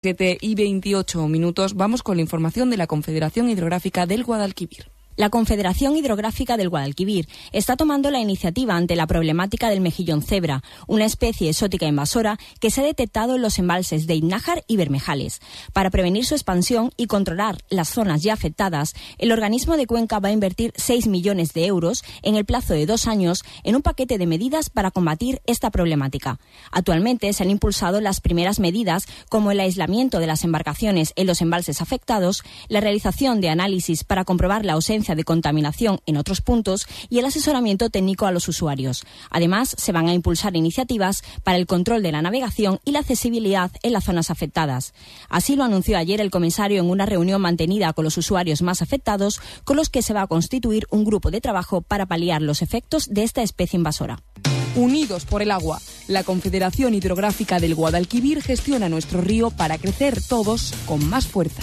7 y 28 minutos, vamos con la información de la Confederación Hidrográfica del Guadalquivir. La Confederación Hidrográfica del Guadalquivir está tomando la iniciativa ante la problemática del mejillón cebra, una especie exótica invasora que se ha detectado en los embalses de Iznájar y Bermejales. Para prevenir su expansión y controlar las zonas ya afectadas, el organismo de Cuenca va a invertir 6 millones de euros en el plazo de dos años en un paquete de medidas para combatir esta problemática. Actualmente se han impulsado las primeras medidas como el aislamiento de las embarcaciones en los embalses afectados, la realización de análisis para comprobar la ausencia de contaminación en otros puntos y el asesoramiento técnico a los usuarios. Además, se van a impulsar iniciativas para el control de la navegación y la accesibilidad en las zonas afectadas. Así lo anunció ayer el comisario en una reunión mantenida con los usuarios más afectados, con los que se va a constituir un grupo de trabajo para paliar los efectos de esta especie invasora. Unidos por el agua, la Confederación Hidrográfica del Guadalquivir gestiona nuestro río para crecer todos con más fuerza.